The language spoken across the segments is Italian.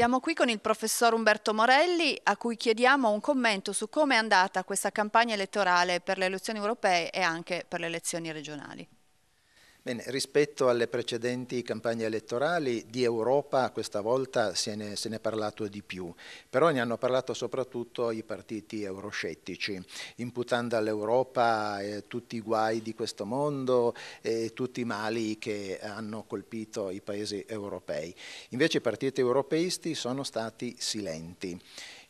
Siamo qui con il professor Umberto Morelli a cui chiediamo un commento su come è andata questa campagna elettorale per le elezioni europee e anche per le elezioni regionali. Bene, rispetto alle precedenti campagne elettorali di Europa questa volta se ne, se ne, è parlato di più, però ne hanno parlato soprattutto i partiti euroscettici, imputando all'Europa eh, tutti i guai di questo mondo e eh, tutti i mali che hanno colpito i paesi europei. Invece i partiti europeisti sono stati silenti.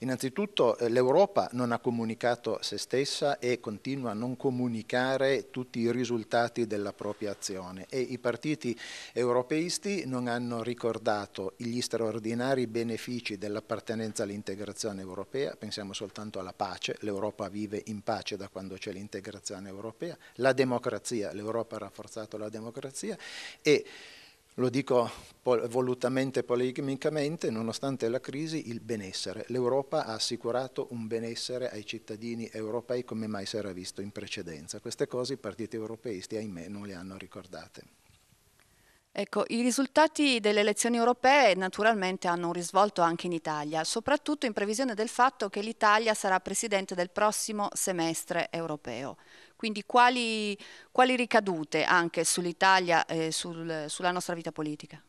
Innanzitutto eh, l'Europa non ha comunicato se stessa e continua a non comunicare tutti i risultati della propria azione e i partiti europeisti non hanno ricordato gli straordinari benefici dell'appartenenza all'integrazione europea, pensiamo soltanto alla pace, l'Europa vive in pace da quando c'è l'integrazione europea, la democrazia, l'Europa ha rafforzato la democrazia e lo dico pol volutamente polemicamente, nonostante la crisi, il benessere. L'Europa ha assicurato un benessere ai cittadini europei come mai si era visto in precedenza. Queste cose i partiti europeisti, ahimè, non le hanno ricordate. Ecco, i risultati delle elezioni europee naturalmente hanno un risvolto anche in Italia, soprattutto in previsione del fatto che l'Italia sarà presidente del prossimo semestre europeo. Quindi quali, quali ricadute anche sull'Italia e sul, sulla nostra vita politica?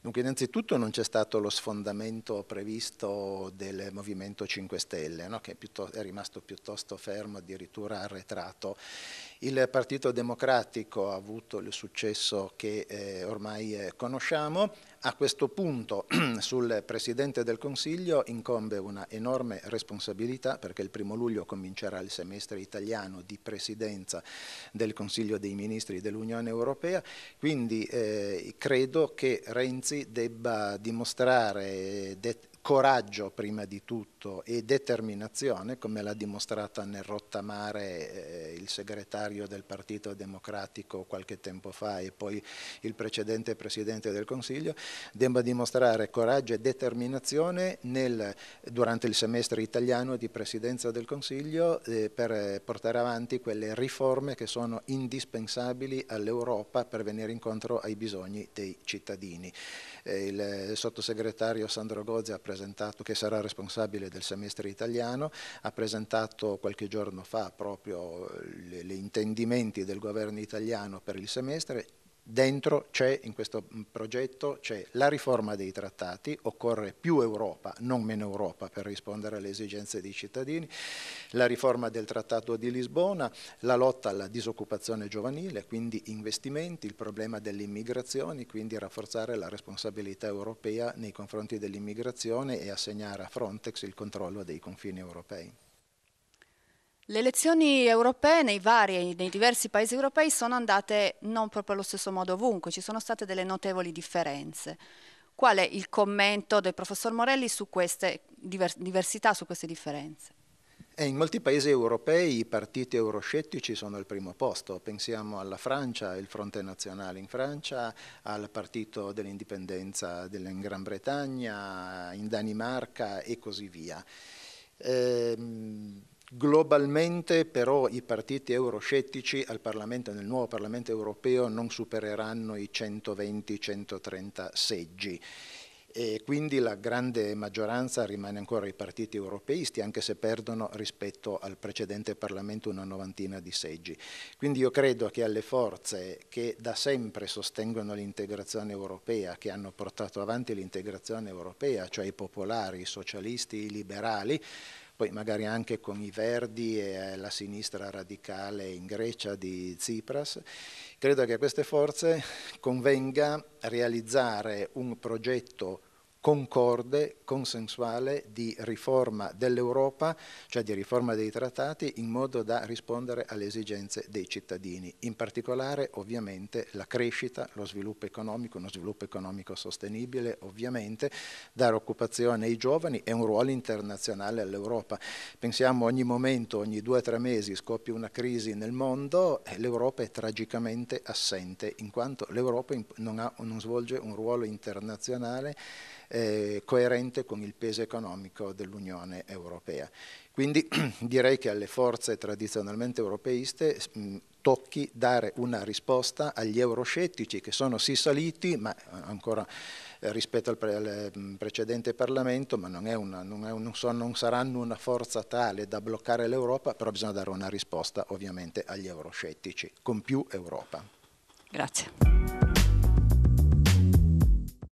Dunque, innanzitutto non c'è stato lo sfondamento previsto del Movimento 5 Stelle, no? che è, rimasto piuttosto fermo, addirittura arretrato. Il Partito Democratico ha avuto il successo che eh, ormai eh, conosciamo, a questo punto sul Presidente del Consiglio incombe una enorme responsabilità perché il primo luglio comincerà il semestre italiano di presidenza del Consiglio dei Ministri dell'Unione Europea, quindi eh, credo che Renzi debba dimostrare eh, coraggio prima di tutto e determinazione, come l'ha dimostrata nel rottamare eh, il segretario del Partito Democratico qualche tempo fa e poi il precedente Presidente del Consiglio, debba dimostrare coraggio e determinazione nel, durante il semestre italiano di Presidenza del Consiglio eh, per portare avanti quelle riforme che sono indispensabili all'Europa per venire incontro ai bisogni dei cittadini. Eh, il sottosegretario Sandro Gozzi ha presentato che sarà responsabile del semestre italiano, ha presentato qualche giorno fa proprio gli intendimenti del governo italiano per il semestre, Dentro c'è, in questo mm, progetto, c'è la riforma dei trattati, occorre più Europa, non meno Europa, per rispondere alle esigenze dei cittadini, la riforma del Trattato di Lisbona, la lotta alla disoccupazione giovanile, quindi investimenti, il problema delle immigrazioni, quindi rafforzare la responsabilità europea nei confronti dell'immigrazione e assegnare a Frontex il controllo dei confini europei. Le elezioni europee nei, vari, nei diversi paesi europei sono andate non proprio allo stesso modo ovunque, ci sono state delle notevoli differenze. Qual è il commento del professor Morelli su queste diversità, su queste differenze? Eh, in molti paesi europei i partiti euroscettici sono al primo posto, pensiamo alla Francia, il Fronte Nazionale in Francia, al Partito dell'Indipendenza in Gran Bretagna, in Danimarca e così via. Eh, Globalmente però i partiti euroscettici nel nuovo Parlamento europeo non supereranno i 120-130 seggi e quindi la grande maggioranza rimane ancora i partiti europeisti, anche se perdono rispetto al precedente Parlamento una novantina di seggi. Quindi io credo che alle forze che da sempre sostengono l'integrazione europea, che hanno portato avanti l'integrazione europea, cioè i popolari, i socialisti, i liberali, poi magari anche con i Verdi e eh, la sinistra radicale in Grecia di Tsipras. Credo che a queste forze convenga realizzare un progetto concorde, consensuale di riforma dell'Europa, cioè di riforma dei trattati, in modo da rispondere alle esigenze dei cittadini, in particolare ovviamente la crescita, lo sviluppo economico, uno sviluppo economico sostenibile, ovviamente dare occupazione ai giovani e un ruolo internazionale all'Europa. Pensiamo ogni momento, ogni due o tre mesi scoppia una crisi nel mondo e l'Europa è tragicamente assente, in quanto l'Europa non, non svolge un ruolo internazionale eh, coerente con il peso economico dell'Unione Europea. Quindi direi che alle forze tradizionalmente europeiste mh, mm, tocchi dare una risposta agli euroscettici che sono sì saliti, ma eh, ancora eh, rispetto al, pre al, mm, precedente Parlamento, ma non, una, non, un, so, non, saranno una forza tale da bloccare l'Europa, però bisogna dare una risposta ovviamente agli euroscettici, con più Europa. Grazie.